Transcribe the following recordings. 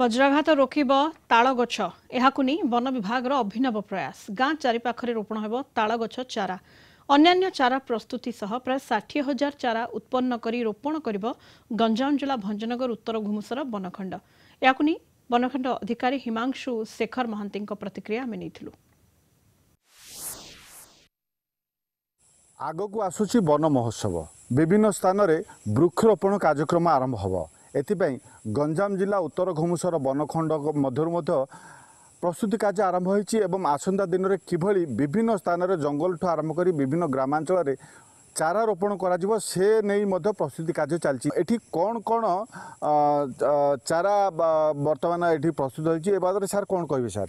ବଜ୍ରାଘାତ ରୋକିବ ତାଳ ଗଛ ଏହାକୁ ନେଇ ବନ ବିଭାଗର ଅଭିନବ ପ୍ରୟାସ ଗାଁ ଚାରିପାଖରେ ରୋପଣ ହେବ ତାଳ ଗଛ ଚାରା ଅନ୍ୟାନ୍ୟ ଚାରା ପ୍ରସ୍ତୁତି ସହ ପ୍ରାୟ ଷାଠିଏ ହଜାର ଚାରା ଉତ୍ପନ୍ନ କରି ରୋପଣ କରିବ ଗଞ୍ଜାମ ଜିଲ୍ଲା ଭଞ୍ଜନଗର ଉତ୍ତର ଘୁମୁସର ବନଖଣ୍ଡ ଏହାକୁ ନେଇ ବନଖଣ୍ଡ ଅଧିକାରୀ ହିମାଂଶୁ ଶେଖର ମହାନ୍ତିଙ୍କ ପ୍ରତିକ୍ରିୟା ଆମେ ନେଇଥିଲୁ ଆଗକୁ ଆସୁଛି ବନ ମହୋତ୍ସବ ବିଭିନ୍ନ ସ୍ଥାନରେ ବୃକ୍ଷରୋପଣ କାର୍ଯ୍ୟକ୍ରମ ଆରମ୍ଭ ହେବ ଏଥିପାଇଁ গঞ্জাম জেলা উত্তর ଘୁମୁସର বনখণ্ড মধ্যে মধ্যে প্রস্তুতি কাজ আরম্ভ হয়েছে এবং আসন্তা দিনের কিভাবে বিভিন্ন স্থানের জঙ্গলঠু আরম্ভ করে বিভিন্ন গ্রামাঞ্চলের চারা রোপণ করা যাব সে নেই মধ্য প্রস্তুতি কাজ চালছে এটি কোণ কোণ চারা বর্তমানে এটি প্রস্তুত হয়েছে এ বাদে স্যার কোণ কহবে স্যার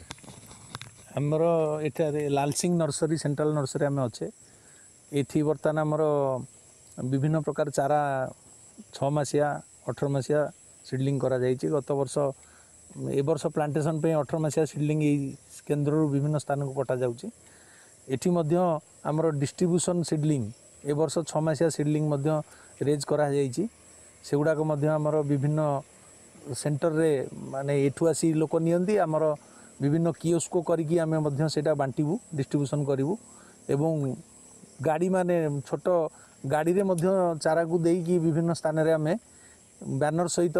আমার এটার লালসিং নর্সরি সেন্ট্রাল নর্সরি আমি অছে এটি বর্তমানে আমার বিভিন্ন প্রকার চারা ছমাসিয়া ଅଠର ମସିହା ସିଡ଼ଲିଂ କରାଯାଇଛି ଗତ ବର୍ଷ ଏ ବର୍ଷ ପ୍ଲାଣ୍ଟେସନ୍ ପାଇଁ ଅଠର ମସିହା ସିଡ଼ଲିଂ ଏଇ କେନ୍ଦ୍ରରୁ ବିଭିନ୍ନ ସ୍ଥାନକୁ କଟାଯାଉଛି ଏଠି ମଧ୍ୟ ଆମର ଡିଷ୍ଟ୍ରିବ୍ୟୁସନ୍ ସିଡ଼ଲିଂ ଏ ବର୍ଷ ଛଅ ମାସିଆ ସିଡ଼ଲିଂ ମଧ୍ୟ ରେଜ୍ କରାଯାଇଛି ସେଗୁଡ଼ାକ ମଧ୍ୟ ଆମର ବିଭିନ୍ନ ସେଣ୍ଟରରେ ମାନେ ଏଠୁ ଆସି ଲୋକ ନିଅନ୍ତି ଆମର ବିଭିନ୍ନ କିଓସ୍କୋ କରିକି ଆମେ ମଧ୍ୟ ସେଇଟା ବାଣ୍ଟିବୁ ଡିଷ୍ଟ୍ରିବ୍ୟୁସନ୍ କରିବୁ ଏବଂ ଗାଡ଼ିମାନେ ଛୋଟ ଗାଡ଼ିରେ ମଧ୍ୟ ଚାରାକୁ ଦେଇକି ବିଭିନ୍ନ ସ୍ଥାନରେ ଆମେ ବ୍ୟାନର ସହିତ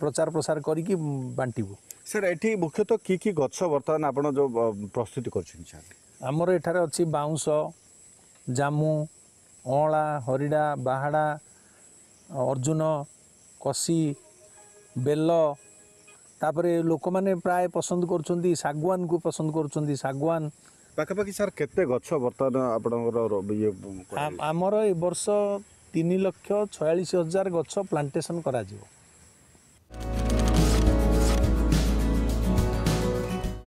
ପ୍ରଚାର ପ୍ରସାର କରିକି ବାଣ୍ଟିବୁ ସାର୍ ଏଠି ମୁଖ୍ୟତଃ କି କି ଗଛ ବର୍ତ୍ତମାନ ଆପଣ ଯେଉଁ ପ୍ରସ୍ତୁତି କରିଛନ୍ତି ସାର୍ ଆମର ଏଠାରେ ଅଛି ବାଉଁଶ ଜାମୁ ଅଁଳା ହରିଡ଼ା ବାହାଡ଼ା ଅର୍ଜୁନ କଷି ବେଲ ତାପରେ ଲୋକମାନେ ପ୍ରାୟ ପସନ୍ଦ କରୁଛନ୍ତି ଶାଗୁଆନକୁ ପସନ୍ଦ କରୁଛନ୍ତି ଶାଗୁଆନ ପାଖାପାଖି ସାର୍ କେତେ ଗଛ ବର୍ତ୍ତମାନ ଆପଣଙ୍କର ଆମର ଏ ବର୍ଷ ତିନି ଲକ୍ଷ ଛୟାଳିଶ ହଜାର ଗଛ ପ୍ଲାଣ୍ଟେସନ୍ କରାଯିବ